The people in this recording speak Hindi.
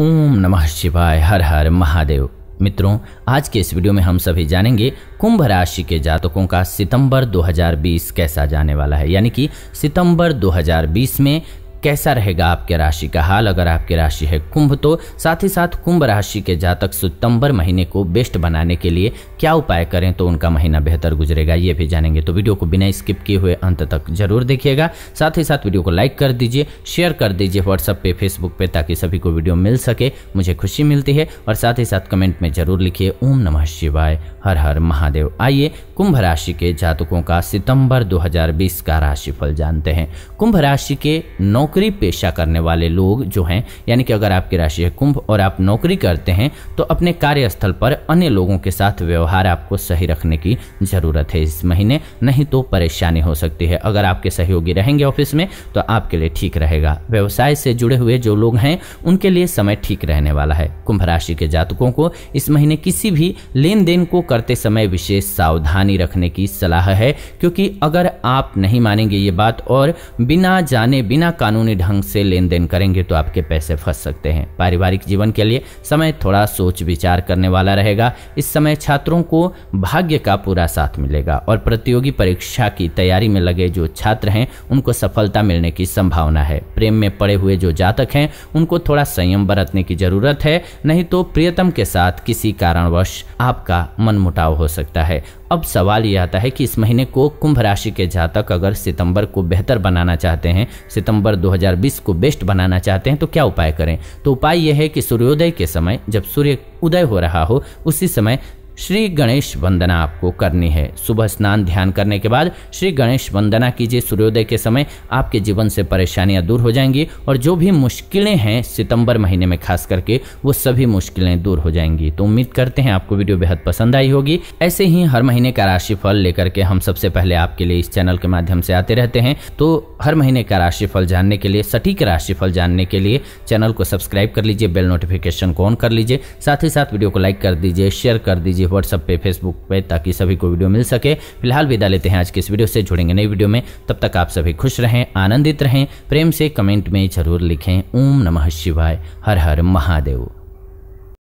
ओम नमः शिवाय हर हर महादेव मित्रों आज के इस वीडियो में हम सभी जानेंगे कुंभ राशि के जातकों का सितंबर 2020 कैसा जाने वाला है यानी कि सितंबर 2020 में कैसा रहेगा आपके राशि का हाल अगर आपकी राशि है कुंभ तो साथ ही साथ कुंभ राशि के जातक सितंबर महीने को बेस्ट बनाने के लिए क्या उपाय करें तो उनका महीना बेहतर गुजरेगा ये भी जानेंगे तो वीडियो को बिना स्किप किए हुए अंत तक जरूर देखिएगा साथ ही साथ वीडियो को लाइक कर दीजिए शेयर कर दीजिए व्हाट्सअप पे फेसबुक पे ताकि सभी को वीडियो मिल सके मुझे खुशी मिलती है और साथ ही साथ कमेंट में जरूर लिखिए ओम नम शिवाय हर हर महादेव आइए कुंभ राशि के जातकों का सितंबर 2020 का राशिफल जानते हैं कुंभ राशि के नौ नौकरी पेशा करने वाले लोग जो हैं यानी कि अगर आपकी राशि है कुंभ और आप नौकरी करते हैं तो अपने कार्यस्थल पर अन्य लोगों के साथ व्यवहार आपको सही रखने की ज़रूरत है इस महीने नहीं तो परेशानी हो सकती है अगर आपके सहयोगी रहेंगे ऑफिस में तो आपके लिए ठीक रहेगा व्यवसाय से जुड़े हुए जो लोग हैं उनके लिए समय ठीक रहने वाला है कुंभ राशि के जातकों को इस महीने किसी भी लेन देन को करते समय विशेष सावधानी रखने की सलाह है क्योंकि अगर आप नहीं मानेंगे ये बात और बिना जाने बिना कानून कानूनी ढंग से लेन देन करेंगे तो आपके पैसे फंस सकते हैं पारिवारिक जीवन के लिए समय थोड़ा सोच विचार करने वाला रहेगा इस समय छात्रों को भाग्य का पूरा साथ मिलेगा और प्रतियोगी परीक्षा की तैयारी में लगे जो छात्र हैं उनको सफलता मिलने की संभावना है प्रेम में पड़े हुए जो जातक हैं उनको थोड़ा संयम बरतने की जरूरत है नहीं तो प्रियतम के साथ किसी कारणवश आपका मनमुटाव हो सकता है अब सवाल ये आता है कि इस महीने को कुंभ राशि के जातक अगर सितंबर को बेहतर बनाना चाहते हैं सितंबर दो 2020 को बेस्ट बनाना चाहते हैं तो क्या उपाय करें तो उपाय यह है कि सूर्योदय के समय जब सूर्य उदय हो रहा हो उसी समय श्री गणेश वंदना आपको करनी है सुबह स्नान ध्यान करने के बाद श्री गणेश वंदना कीजिए सूर्योदय के समय आपके जीवन से परेशानियां दूर हो जाएंगी और जो भी मुश्किलें हैं सितंबर महीने में खास करके वो सभी मुश्किलें दूर हो जाएंगी तो उम्मीद करते हैं आपको वीडियो बेहद पसंद आई होगी ऐसे ही हर महीने का राशिफल लेकर के हम सबसे पहले आपके लिए इस चैनल के माध्यम से आते रहते हैं तो हर महीने का राशिफल जानने के लिए सटीक राशिफल जानने के लिए चैनल को सब्सक्राइब कर लीजिए बेल नोटिफिकेशन को ऑन कर लीजिए साथ ही साथ वीडियो को लाइक कर दीजिए शेयर कर दीजिए व्हाट्सअप पे फेसबुक पे ताकि सभी को वीडियो मिल सके फिलहाल विदा लेते हैं आज के इस वीडियो से जुड़ेंगे नई वीडियो में तब तक आप सभी खुश रहें आनंदित रहें प्रेम से कमेंट में जरूर लिखें ओम नमः शिवाय हर हर महादेव